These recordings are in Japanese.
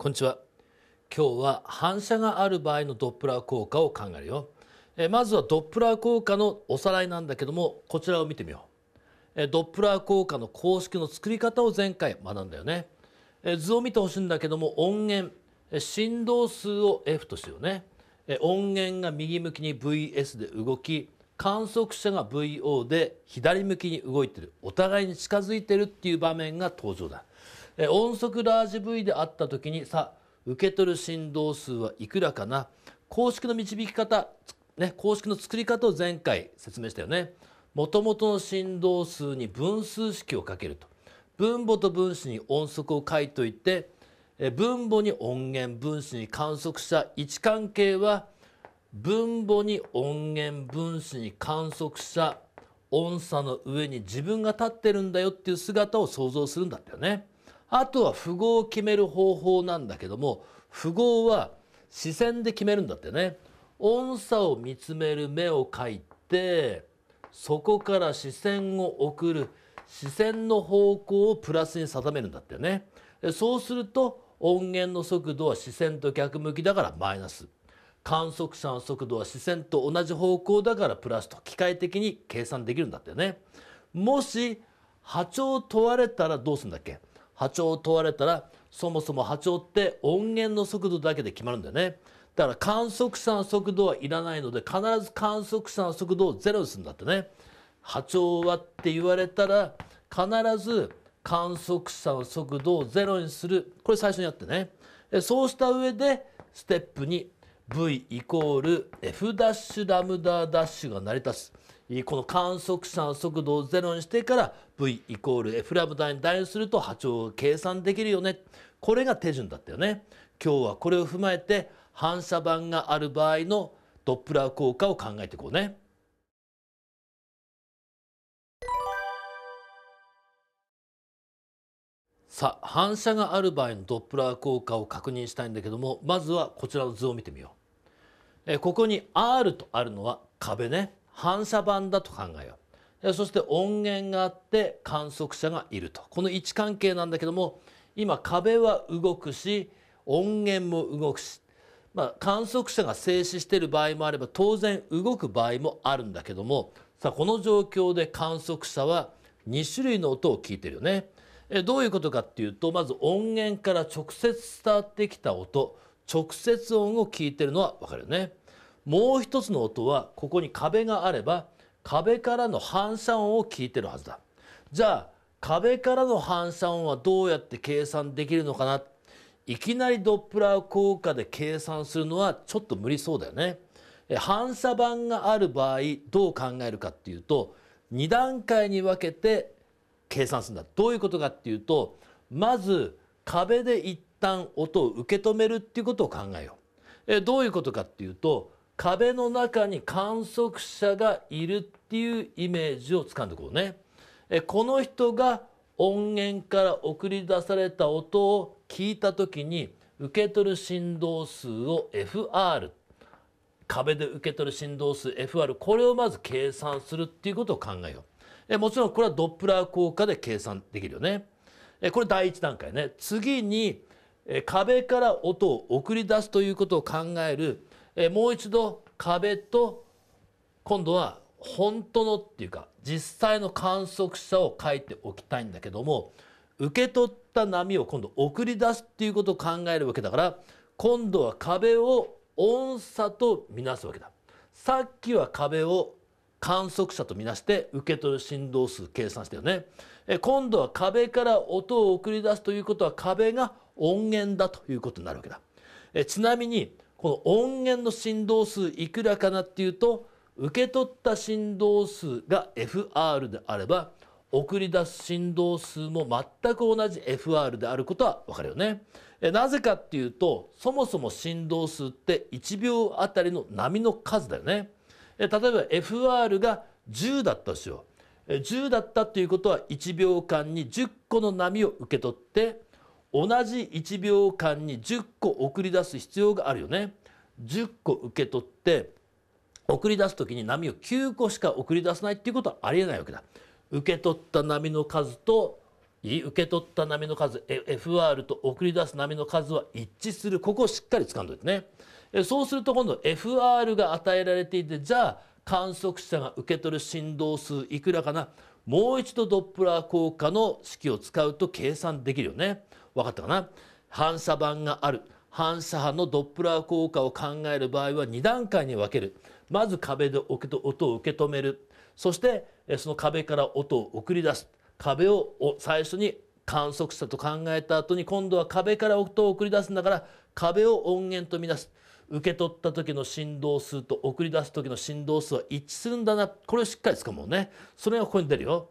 こんにちは今日は反射がある場合のドップラー効果を考えるよえまずはドップラー効果のおさらいなんだけどもこちらを見てみようえドップラー効果の公式の作り方を前回学んだよねえ図を見てほしいんだけども音源振動数を F としてよねえ音源が右向きに VS で動き観測者が VO で左向きに動いてるお互いに近づいてるっていう場面が登場だえ音速ラージ V であった時にさ受け取る振動数はいくらかな公式の導き方、ね、公式の作り方を前回説明したよね。もともとの振動数に分数式をかけると。分母と分子に音速を書いといて分母に音源分子に観測した位置関係は分母に音源分子に観測した音差の上に自分が立ってるんだよっていう姿を想像するんだったよね。あとは符号を決める方法なんだけども符号は視線で決めるんだってね。音差を見つめる目を描いてそこから視線を送る視線の方向をプラスに定めるんだってね。そうすると音源の速度は視線と逆向きだからマイナス。観測者の速度は視線と同じ方向だからプラスと機械的に計算できるんだってね。もし波長問われたらどうするんだっけ波長を問われたらそもそも波長って音源の速度だけで決まるんだよねだから観測者の速度はいらないので必ず観測者の速度をゼロにするんだってね波長はって言われたら必ず観測者の速度をゼロにするこれ最初にやってねそうした上でステップに v イコール f ダッシュラムダダッシュが成り立つこの観測者の速度をゼロにしてから V イコール F ラムダに代入すると波長を計算できるよねこれが手順だったよね今日はこれを踏まえて反射板がある場合のドップラー効果を考えていこうねさあ反射がある場合のドップラー効果を確認したいんだけどもまずはこちらの図を見てみようえここに R とあるのは壁ね反射板だと考えようそして音源があって観測者がいるとこの位置関係なんだけども今壁は動くし音源も動くし、まあ、観測者が静止している場合もあれば当然動く場合もあるんだけどもさあこの状況で観測者は2種類の音を聞いてるよね。えどういうことかっていうとまず音源から直接伝わってきた音直接音を聞いてるのは分かるよね。もう一つの音はここに壁があれば壁からの反射音を聞いてるはずだじゃあ壁からの反射音はどうやって計算できるのかないきなりドップラー効果で計算するのはちょっと無理そうだよね反射板がある場合どう考えるかっていうと2段階に分けて計算するんだどういうことかっていうとまず壁で一旦音を受け止めるっていうことを考えようえどういうことかっていうと壁の中に観測者がいるっていうイメージをつかんでこうねえこの人が音源から送り出された音を聞いた時に受け取る振動数を FR 壁で受け取る振動数 FR これをまず計算するっていうことを考えようえもちろんこれはドップラー効果で計算できるよねえこれ第1段階ね次にえ壁から音を送り出すということを考えるえもう一度壁と今度は本当のっていうか実際の観測者を書いておきたいんだけども受け取った波を今度送り出すっていうことを考えるわけだから今度は壁を音差と見なすわけだ。さっきは壁を観測者と見なして受け取る振動数計算したよね。え今度は壁から音を送り出すということは壁が音源だということになるわけだ。えちなみにこの音源の振動数いくらかなっていうと受け取った振動数が FR であれば送り出す振動数も全く同じ FR であることは分かるよね。なぜかっていうとそもそも振動数って1秒あたりの波の数だよね。例えば FR が10だったとしよう。10だったということは1秒間に10個の波を受け取って同じ1秒間に10個送り出す必要があるよね。10個受け取って送り出す時に波を9個しか送り出さないっていうことはありえないわけだ。受け取った波の数と受け取った波の数 FR と送り出す波の数は一致するここをしっかり掴んどいてねそうすると今度 FR が与えられていてじゃあ観測者が受け取る振動数いくらかなもう一度ドップラー効果の式を使うと計算できるよね。分かったかな反射板がある反射波のドップラー効果を考える場合は2段階に分けるまず壁で音を受け止めるそしてその壁から音を送り出す壁を最初に観測したと考えた後に今度は壁から音を送り出すんだから壁を音源と見なす受け取った時の振動数と送り出す時の振動数は一致するんだなこれをしっかりつかもうねそれがここに出るよ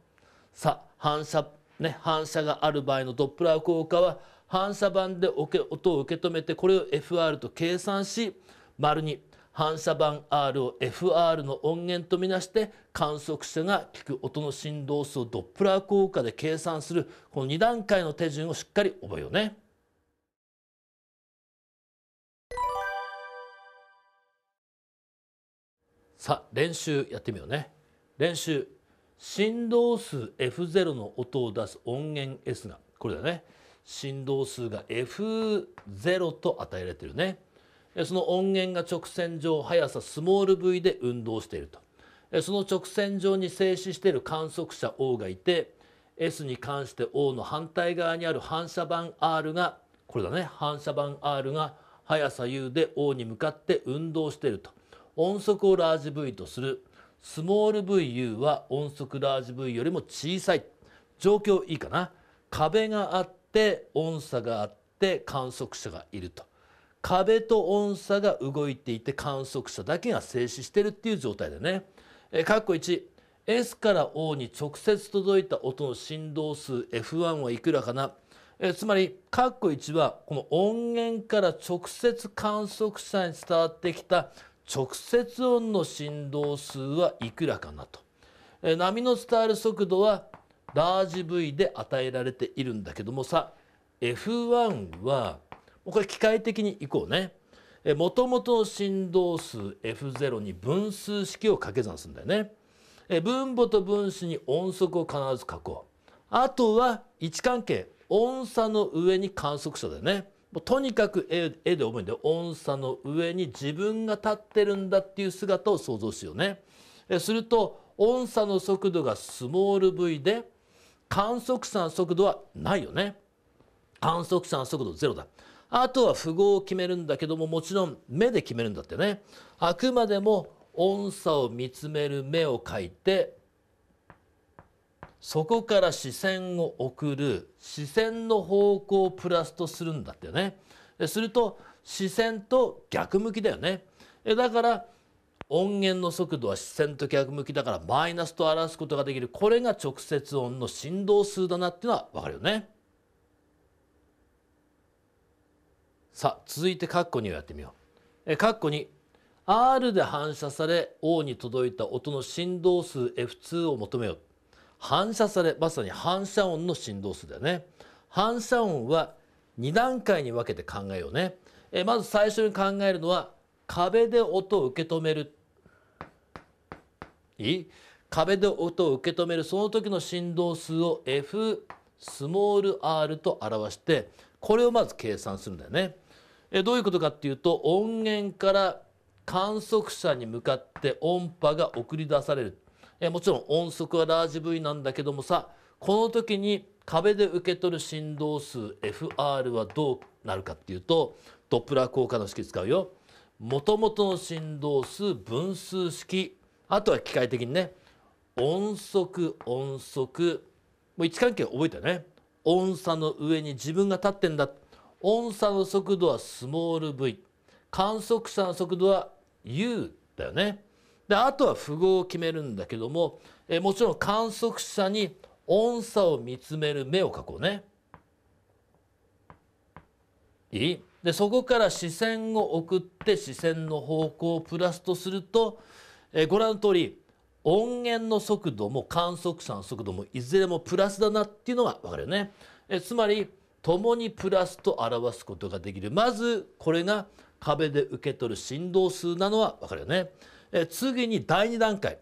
さあ反射ね、反射がある場合のドップラー効果は反射板で音を受け止めてこれを FR と計算し丸に反射板 R を FR の音源とみなして観測者が聞く音の振動数をドップラー効果で計算するこの2段階の手順をしっかり覚えようね。さあ練習やってみようね。練習振動数 F0 の音を出す音源 S がこれだね振動数が F0 と与えられてるねその音源が直線上速さスモール v で運動しているとその直線上に静止している観測者 O がいて S に関して O の反対側にある反射板 R がこれだね反射板 R が速さ U で O に向かって運動していると音速をラージ V とするスモール VU は音速ラージ V よりも小さい状況いいかな壁があって音差があって観測者がいると壁と音差が動いていて観測者だけが静止してるっていう状態だね。えかっこ1 S から O に直接届いた音の振動数 F1 はいくらかなえつまり括弧1はこの音源から直接観測者に伝わってきた直接音の振動数はいくらかなと。波の伝わる速度はラージ V で与えられているんだけどもさ F1 はもうこれ機械的にいこうね。もともとの振動数 F0 に分数式を掛け算するんだよね。分母と分子に音速を必ず書こう。あとは位置関係音差の上に観測者だよね。もうとにかく絵絵で覚えて音叉の上に自分が立ってるんだっていう姿を想像しよねえすると音叉の速度がスモール v で観測算速度はないよね。観測算速度0だ。あとは符号を決めるんだけどももちろん目で決めるんだってね。あくまでも音差を見つめる目を描いてそこから視線を送る視線の方向をプラスとするんだってよねすると視線と逆向きだよねだから音源の速度は視線と逆向きだからマイナスと表すことができるこれが直接音の振動数だなっていうのは分かるよねさあ続いてカッコ2をやってみようカッコ 2R で反射され O に届いた音の振動数 F2 を求めよう反射されまさに反射音の振動数だよね反射音は2段階に分けて考えようねえまず最初に考えるのは壁で音を受け止めるいい壁で音を受け止めるその時の振動数を F スモール r と表してこれをまず計算するんだよねえどういうことかっていうと音源から観測者に向かって音波が送り出されるえもちろん音速はラージ V なんだけどもさこの時に壁で受け取る振動数 FR はどうなるかっていうとドップラー効果の式使うよ。もともとの振動数分数式あとは機械的にね音速音速もう位置関係覚えてね音差の上に自分が立ってんだ音差の速度はスモール v 観測者の速度は u だよね。であとは符号を決めるんだけども、えもちろん観測者に音差を見つめる目を描こうね。いいでそこから視線を送って視線の方向をプラスとすると、えご覧の通り音源の速度も観測者の速度もいずれもプラスだなっていうのが分かるよね。えつまり共にプラスと表すことができるまずこれが壁で受け取る振動数なのは分かるよね。次に第2段階、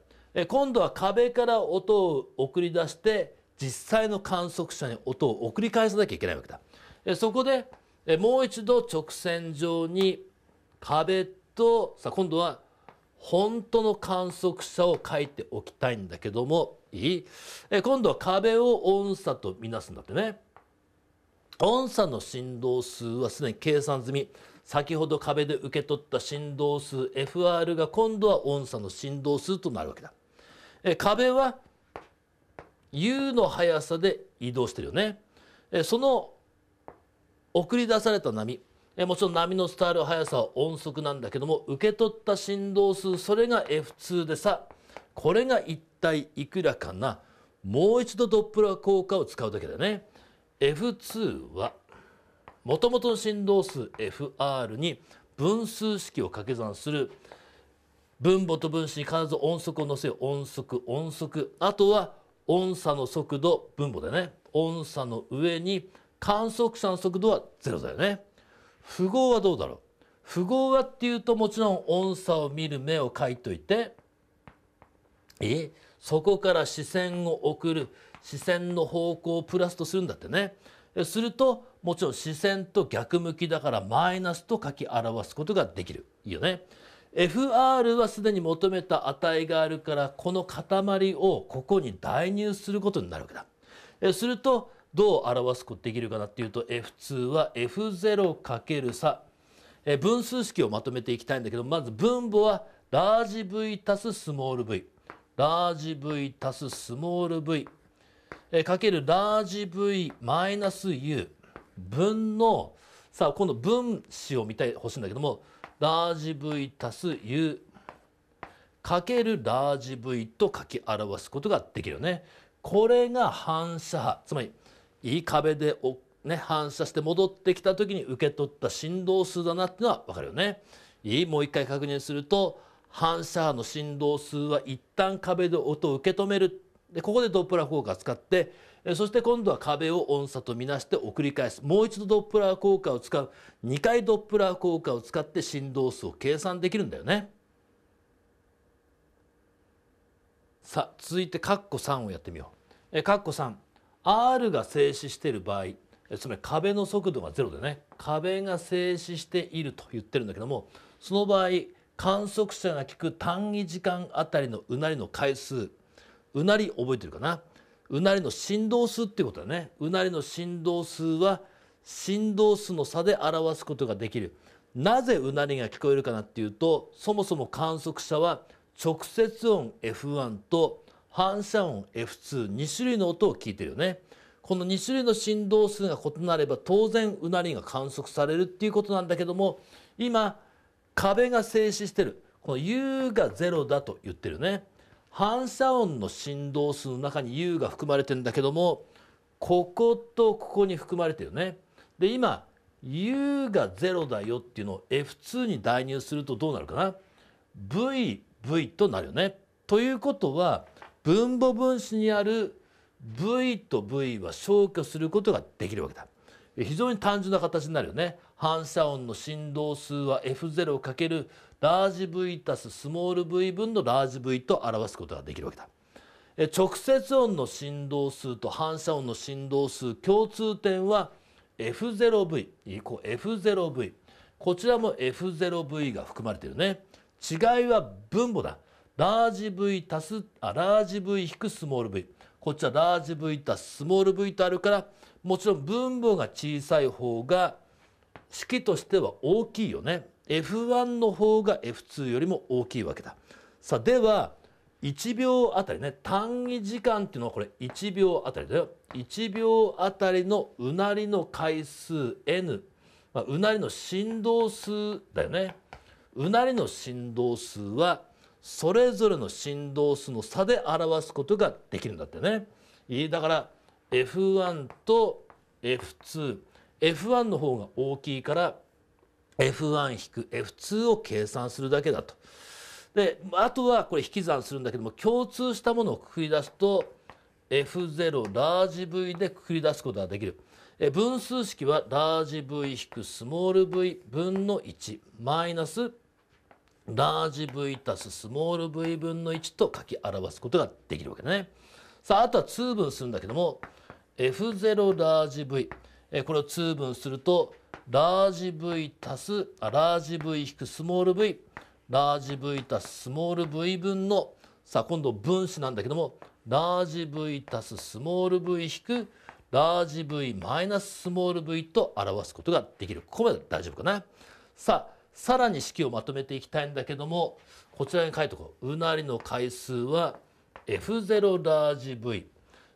今度は壁から音を送り出して実際の観測者に音を送り返さなきゃいけないわけだ。そこで、もう一度直線上に壁とさ今度は本当の観測者を書いておきたいんだけどもいい今度は壁を音差とみなすんだってね。音差の振動数はすでに計算済み先ほど壁で受け取った振動数 FR が今度は音差の振動数となるわけだ。え壁は u の速さで移動してるよね。えその送り出された波えもちろん波の伝わる速さは音速なんだけども受け取った振動数それが F2 でさこれが一体いくらかなもう一度ドップラー効果を使うだけだよね。F2 はもともとの振動数 FR に分数式を掛け算する分母と分子に必ず音速を乗せよ音速音速あとは音差の速度分母だよね音差の上に観測者の速度は0だよね符号はどうだろう符号はっていうともちろん音差を見る目を書いといてえそこから視線を送る視線の方向をプラスとするんだってねするともちろん視線と逆向きだからマイナスと書き表すことができるいいよね。FR はすでに求めた値があるからこの塊をここに代入することになるわけだ。えするとどう表すことができるかなっていうと F2 は f 0かける差え分数式をまとめていきたいんだけどまず分母はラージ V たすスモール V ラージ V たすスモール V えー、かけるラージ V マイナス U 分のさあ今度分子を見たい欲しいんだけどもラージ V 足す U かけるラージ V と書き表すことができるよね。これが反射波つまりいい壁でお、ね、反射して戻ってきた時に受け取った振動数だなってのは分かるよね。いいもう一回確認すると反射波の振動数は一旦壁で音を受け止めるでここでドップラー効果を使ってそして今度は壁を音差とみなして送り返すもう一度ドップラー効果を使う2回ドップラー効果を使って振動数を計算できるんだよね。さあ続いてカッコ3をやってみよう。えカッコ 3R が静止している場合つまり壁の速度が0でね壁が静止していると言ってるんだけどもその場合観測者が聞く単位時間あたりのうなりの回数うなり覚えてるかなうなりの振動数っていうことだねうなりの振動数は振動数の差で表すことができるなぜうなりが聞こえるかなっていうとそもそも観測者は直接音 F1 と反射音 F22 種類の音を聞いてるよねこの2種類の振動数が異なれば当然うなりが観測されるっていうことなんだけども今壁が静止してるこの U が0だと言ってるね。反射音の振動数の中に U が含まれてるんだけどもこことここに含まれてるね。で今 U が0だよっていうのを F2 に代入するとどうなるかな ?V、V となるよね。ということは分母分子にある V と V は消去することができるわけだ。非常に単純な形になるよね反射音の振動数は f 0るラージ V たすスモール V 分のラージ V と表すことができるわけだ直接音の振動数と反射音の振動数共通点は F0V こう F0V こちらも F0V が含まれてるね違いは分母だラージ V たすあラージ V 引くスモール V こっちはラージ V たすスモール V とあるからもちろん分母が小さい方が式としては大きいよね。F1 の方が F2 よりも大きいわけだ。さあでは1秒あたりね単位時間っていうのはこれ1秒あたりだよ。1秒あたりのうなりの回数 n、まあ、うなりの振動数だよね。うなりの振動数はそれぞれの振動数の差で表すことができるんだってね。だから F1 と F2。F1 の方が大きいから F1-F2 を計算するだけだと。であとはこれ引き算するんだけども共通したものをくくり出すと F0 ラージ V でくくり出すことができる。え分数式はラージ V スモール V 分の1マイナスラージ V たすスモール V 分の1と書き表すことができるわけだね。さああとは通分するんだけども F0 ラージ V、えこれを通分するとラージ V 足すあラージ V 引くスモール V ラージ V 足すスモール V 分のさあ今度分子なんだけどもラージ V 足すスモール V 引くラージ V マイナススモール V と表すことができるここまで大丈夫かなさあさらに式をまとめていきたいんだけどもこちらに書いておこううなりの回数は F0 ラージ V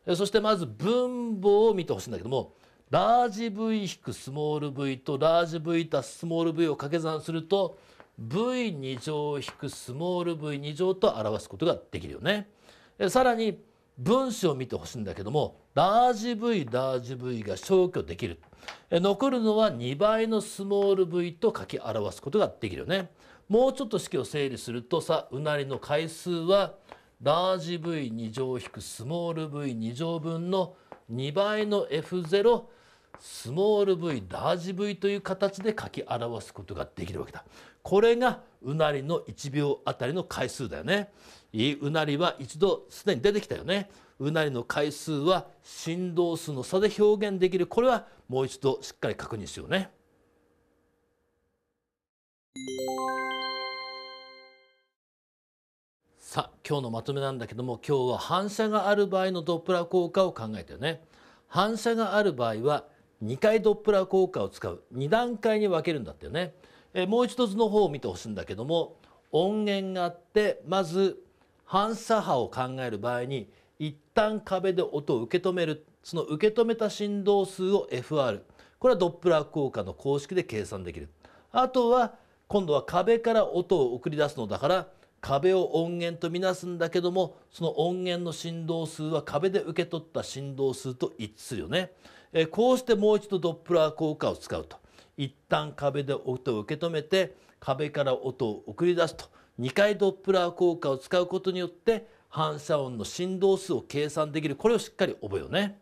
そしてまず分母を見てほしいんだけどもラージ V 引くスモール V とラージ V たすスモール V を掛け算すると V2 乗引くスモール V2 乗と表すことができるよね。さらに分子を見てほしいんだけどもラージ V ラージ V が消去できる残るのは2倍のスモール V と書き表すことができるよねもうちょっと式を整理するとさうなりの回数はラージ V2 乗引くスモール V2 乗分の2倍の F0 スモール v ラージ v という形で書き表すことができるわけだ。これがうなりの1秒あたりの回数だよね。うなりは一度すでに出てきたよね。うなりの回数は振動数の差で表現できる。これはもう一度しっかり確認しようね。さあ今日のまとめなんだけども今日は反射がある場合のドップラー効果を考えたよね反射がある場合は2回ドップラー効果を使う2段階に分けるんだってよねえもう一度図の方を見てほしいんだけども音源があってまず反射波を考える場合に一旦壁で音を受け止めるその受け止めた振動数を FR これはドップラー効果の公式で計算できるあとは今度は壁から音を送り出すのだから壁を音源とみなすんだけどもその音源の振動数は壁で受け取った振動数と一致するよね。えこうしてもう一度ドップラー効果を使うと一旦壁で音を受け止めて壁から音を送り出すと2回ドップラー効果を使うことによって反射音の振動数を計算できるこれをしっかり覚えようね。